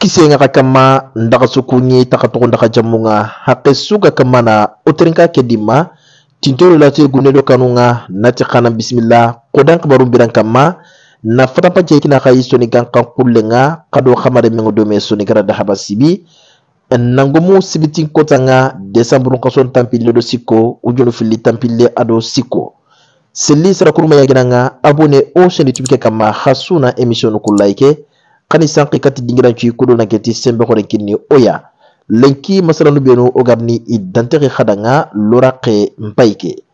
kisengaka kama ndagasuku ɲe tagatogo ndagajamu ŋa hake suga kama na oterinka ke dima tintolo latir gunedo kanu ŋa nati kana bisimila kodan kabarun biran kama na fatapa jekina ka i soni gan kan kulle ŋa kado hamare meŋo dome soni gara dahaba sibi nangomu sibitin kota ŋa desanburun kason tampille do siko ujunu fili tampille ado sikko seli sarakuruma yagina ŋa abone o seni tubike kama hasuna emisionu ku like sanki kati kudu na geti sembe kore kini oya lenki masalanu anu ogabni idanteki hadanga ke mpaike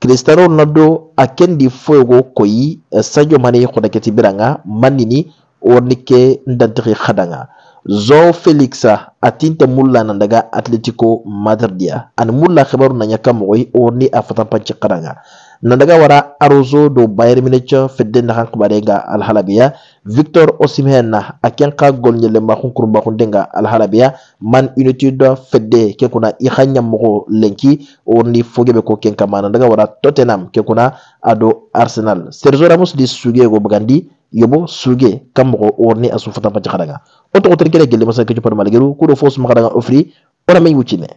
cristiano ronaldo akendi koi koyi eh, sadio mane hona geti biranga manini ornike ke hadanga zo felix ah, atinte mulla nandaga daga atletico madridia ah. ani mulla habaru nanya ɲaka orni a kadanga nandaga nandaga wara arozo do bayern munich ah, fedde nahan kibarenga alhalabiya Victor Osimhen aken ka gol ɲɛlɛmakun kurubakunden ka aliharabiya Man United fedde ke kuna i ka ɲɛmɔgɔ lenki o ni foge ko ken kama na daga wara Tottenham ke kuna ado Arsenal Sergio Ramos di suge go bagandi yobo suge kam kamgo o ni asufata pajaraga o to tere kele gele masa ke jupar maligeru kudo fos magaraga ofri ona men yuchine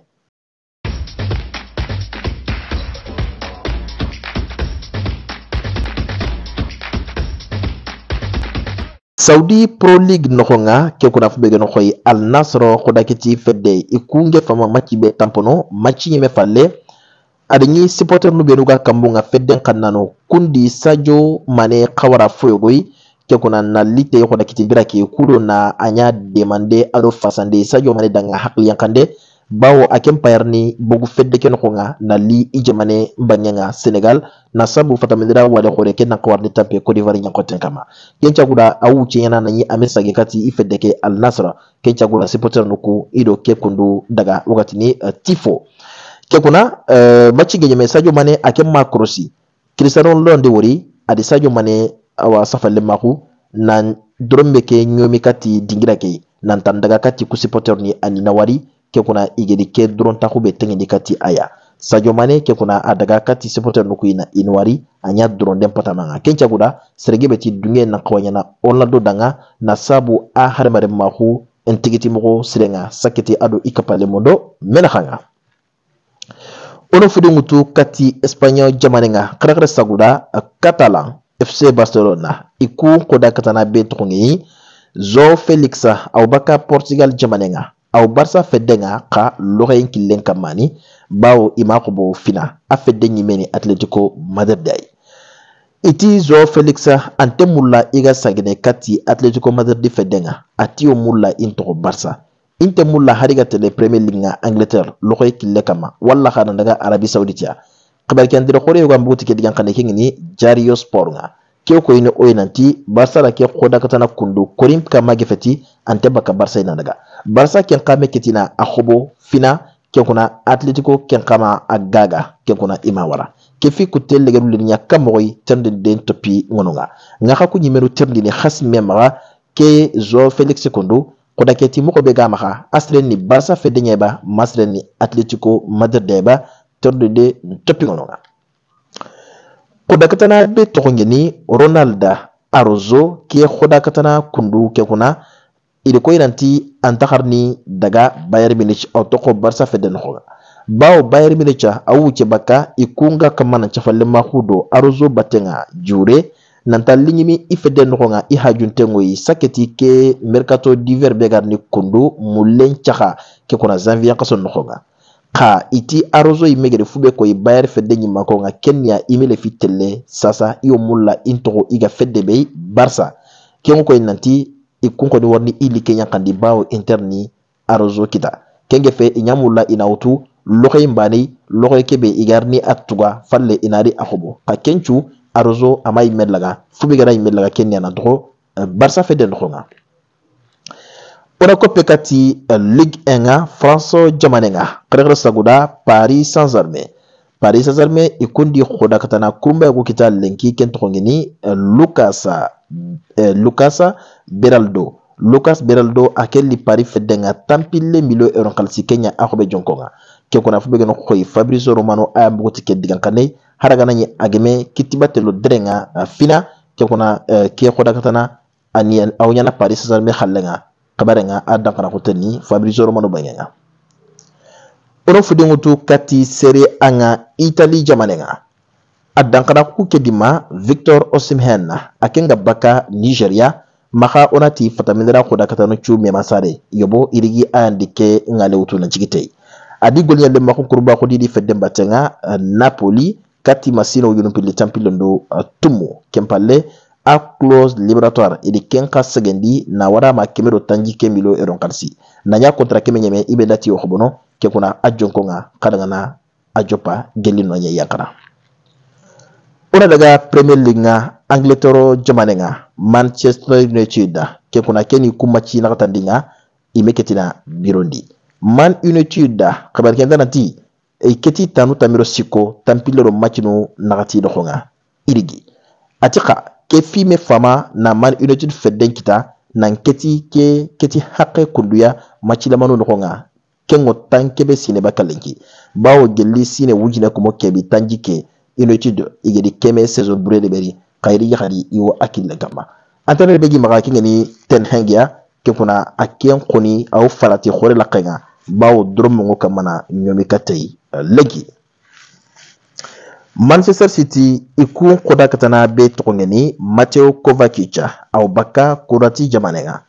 saudi pro league noxonga ke kuna begeno noxoy al nasro xodakiti fedde i kunge fama maci be tampono maci ɲeme falle ada ɲi supporter nu benuga ga kambunga fedden xannano kundi sadio mane xawara foyogoy ke kuna na lite xodakiti bira ke kudo na a ɲa demande ado fasande sadio mane danga hakiliyankande bawo akempayar ni bugu fedde ken nga na li ijemane jamane banyanga senegal na sabu fatamendera wade hore ken na kawarni tape cote d'ivoire nyako tenkama ken caguda a wuceyana nañi ame sage kati i fedde ke al nasra ken caguda supporter nuku ido ke kundu daga wakati ni uh, tifo ke kuna uh, eh, machi genye sadio mane aken makrosi krosi cristiano londe wori adi sadio mane awa safalle maku na drombe ke nyomi kati dingira ke nantan daga kati ku supporter ni ani nawari ke kuna igelike dron takube tengi kati aya Sadio Mane ke kuna adaga kati supporter nuku ina inwari anya dron den pata manga kencha guda serege beti dunge na kawanyana Orlando danga na sabu a harmare mahu entigiti mogo sirenga sakiti ado ikapale mondo menahanga ono fudi ngutu kati espanyol jamanenga karakara saguda catalan fc barcelona iku koda katana be tukungi zo felix abubakar portugal jamanenga Barca Fedenga ka lugha kilenkamani bao Imakubo Fina afedeni meni Atletico Madrid itizɔ felix ante mulla i ka sagɛnɛ kati atletico madrid fɛ dɛnga a tio mulla i tɔgɔ barsa i tɛ mulla hari ka tɛlɛ premier league ŋa angleterre lɔgɔ i kama wala ka na daga arabi saudi cia kabarikɛndɛrɛ kɔrɔ ye ka mugu tigɛ digan kane kingini jario sport ŋa ke ko ina o nanti barsa la ke ko daga tana kundu korim ka mage fati ante baka barsa ina daga barsa ken kame ketina akhobo fina ken kuna atletico ken kama agaga ken kuna imawara e ke fi ku tel legal lu nya kam kamoy tande den topi ngononga nga ka ku ni meru terndi ni khas memra ke zo felix kondo koda ke ti moko be ga maha asren ni barsa fe de denyeba masren ni atletico madrid ba tande de topi ngononga kudakatana be tɔgɔ ɲini ronalda arozo kie kudakatana kundu kekuna iriko iranti antaharni daga bayern munich au tɔgɔ barsa fɛ bawo bayern munich a wuce baka ikunga kamana cafalenmaku do arozo batenga jure nanta liɲimi i fɛdɛ i hajuntengo ye sakɛti ke mercato diver bɛ ka ni kundo mulen caga ke kɔnɔ zanviyɛ kaso nɔgɔ Ka iti arrozo imegere fubeko ibayar fede nyimako nga kenya imele fitele sasa iyo mulla intoko iga fede bei barsa kengo ko nanti ikunko ni warni ili kenya kandi bawo interni arrozo kita kenge fe inyamulla inautu lokay mbani lokay kebe igarni aktuga falle inari ahobo ka kenchu arrozo amay medlaga fubigara imedlaga kenya na doko eh, barsa fede ndokonga o na ko bɛɛ ka ti eh, ligue 1 ka ah, faransi jamana kan paris saint germain paris saint germain ikundi kudakatana kumbe kukita lenki kentokongini lukasa eh, lukasa eh, beraldo lucas beraldo akeli pari fedenga tampile milio eron kalsi kenya akobe jonkonga ke kona fube gano koi fabrizio romano ayambugo tike digankane haragana nye ageme kitibatelo drenga eh, fina ke kona eh, kie kudakatana awnyana paris saint germain halenga kabarenga a dankarakoteni fabrizio romano bangenga oro fudengu tu kati serie anga itali jamanenga a dankaraku kedima victor osimhen a ken ga baka nigeria maxa onati fatamindira koda katano cu memasare yobo irigi ayandi ke ŋalewutu nancigi tei adi goliyale maxu kuruba xodidi feddenbatenga napoli kati masino yunumpili tampilon tumu kempalle a clause libératoire iliken ka segendi na wara ma kemero tanji kemilo eronkalsi na nya kontra keme nyeme ibe dati yo hobono ke kuna ajonko nga kadangana ajopa gelli no nye yakara ona daga premier league nga angleterre jamane nga manchester united ke kuna keni kumachi na katandinga imeketina birondi man united kabar kenta nati e keti tanu tamiro siko tampilero machinu nagati dokonga irigi atika kefime fama na man united fedden kita nan keti ke keti haqe kunduya macilamanu nogonga kengo tan kebe sineba kalenki bawo gelli sine wujina kumo kebi tanji ke united igedi keme saison bure de beri kairi yahari iwo akilla gama antana begi maga kingani ten hengia kenkuna aken koni au farati khore la kenga bawo drum ngo kamana nyomi katei legi manchester city i kun koda ka tana be tɔgɔngɛni mateo kovakica kovacic aubaka korati jamane kan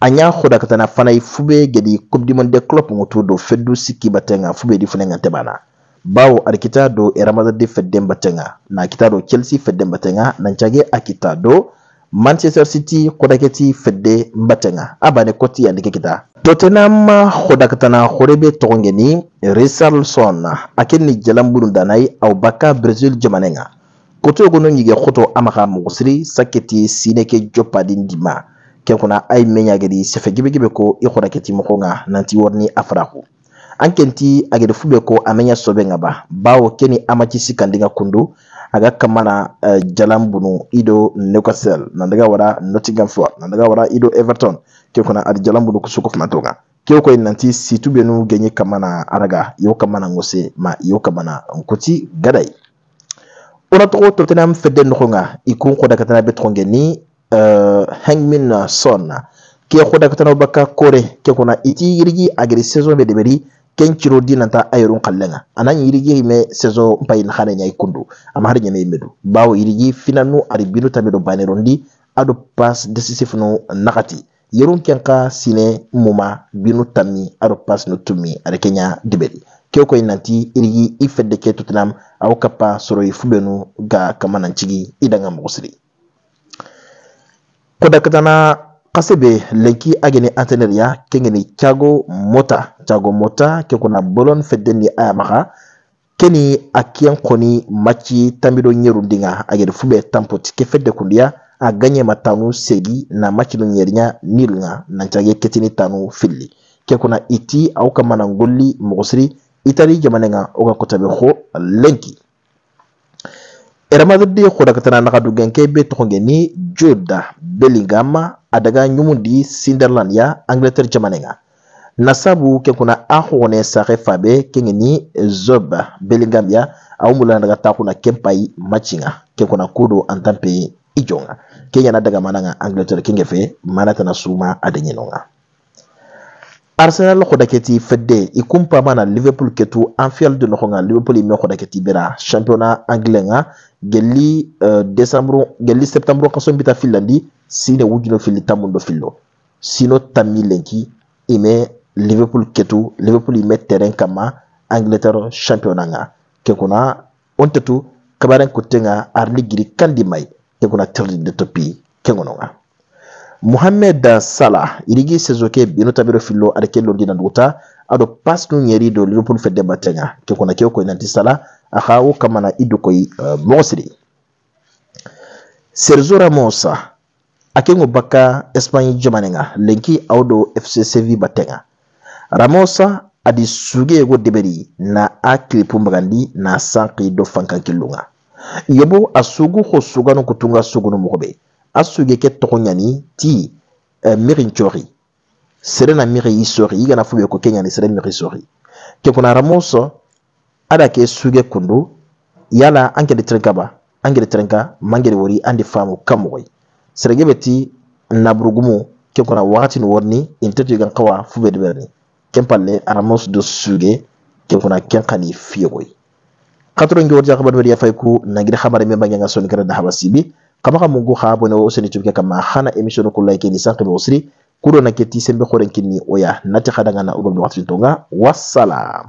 an y'a koda ka tana fana fube gedi coupe du monde club ŋutu do feddu siki batenga fube di fana ŋa tɛmana bawo arikita do real madrid fɛden batenga na kita do chelsea fɛden batenga nancage cage akita do manchester city kodaketi fedde mbatenga abane koti andike kita tottenham hodakatana horebe togongeni richarlson akeni jalambunu danai aubaka brazil jamanenga koto gono nyige koto amaka mugusiri saketi sineke jopadi ndima kenkuna ay menyagedi sefe gibegebe ko i hodaketi mokonga nanti warni afaraku an kenti agede fube ko amenya sobe ngaba bawo keni amachisi kandinga kundu aga kamana uh, eh, jalan ido newcastle na wara nottingham forest na wara ido everton ke kuna adi jalan kusuko fuma tonga ke ko nanti situ genye kamana araga yo kamana ngose ma yo kamana nkuti gadai ona togo tottenham fedde nogo nga i kun kodakatana be ni uh, hangmin son ke kodakatana baka kore ke kuna iti yirigi saison be deberi ken ciro dinanta ayron kallenga anan yirigi me sezo mpayin khane nyai kundu ama hari nyame imedu bawo yirigi finanu aribinu tamedo banerondi ado pas decisive no nakati yerun kenka sine muma binu tami ado pas no tumi ada kenya dibeli keo inanti nanti irigi i fedde ke tottenham awo kappa soroyi fubenu ga kamana kamanancigi idanga mogosiri kodakatana Kasebe lenki ageni anteneria kengeni Thiago Mota Thiago Mota kekona bolon fedeni ayamaga keni akian koni machi tambido nyerundinga ageni fube tampoti kefede kundia aganye matanu segi na machi no nyerinya nilnga nanchage ketini tanu filli kekona iti au kamana ngolli mogosiri itali jamanenga oga kotabe ho lenki eramadadii kudhaqatana naqadhugankee ni joda Bellingham adaga nyumundi ya angleterre jamanenga nasabu kuna ahone saxe fabe kengeni zob belingambia awumulanaga taxuna kenpayi macinga kenkuna kudo antampe ijonga kenyana daga mananga angleterre kenge fe manatana suma adenyenonga arsenal xoda fedde i e kumpamana liverpool ketu anfield de noxonga liverpool e i me xoda keti bera championnat uh, eh, décembre gelli septembre kaso mbita finlandi sine wujuno fili tammundo fillo sino tammi lenki i me liverpool ketu liverpool i me kama angleterre championnat nga ke kuna kabaren kotte nga kandi may ke tirdi de topi ke muhamed salah irigi sezoke bino tabiro fillo ada kello ndina nduta aɗo pasnu ñeriɗo liverpool fedde batteña ke kono kew koye nanti sala aha wo kamana iddu koye euh, mosri sergio ramos akengo bakka espagne jamanenga lenki awɗo fc sevi battenga ramos adi sugeyego deberi na a kiripu magandi na sanki do fankankillunga yobo a ho suganu kutunga sugunu mogoɓe asugeke tɔgɔ ɲani ti eh, miri ncori serena miri i sori i kana fuɓe ko ke ɲani sere miri sori ke kuna ramo sɔ ada ke suge kundu yala an kede terenka ba an kede terenka man kede wori an de faamu ka mɔgɔyi serege be ti naburugumu ke kuna wagati ni worni intetu gan kawa fuɓe deberni ken palle aramos do suge ke kuna ken kani e fiye koyi katoro ngi worja kabar beriya fay ku nagir xamare me bangi nga soni kare da habasibi kama ka mungu ha bone wo useni kama hana emission ko like ni sanke be usri kudo na keti sembe khoren kinni oya nati khadanga na ugum wakti tonga wassalam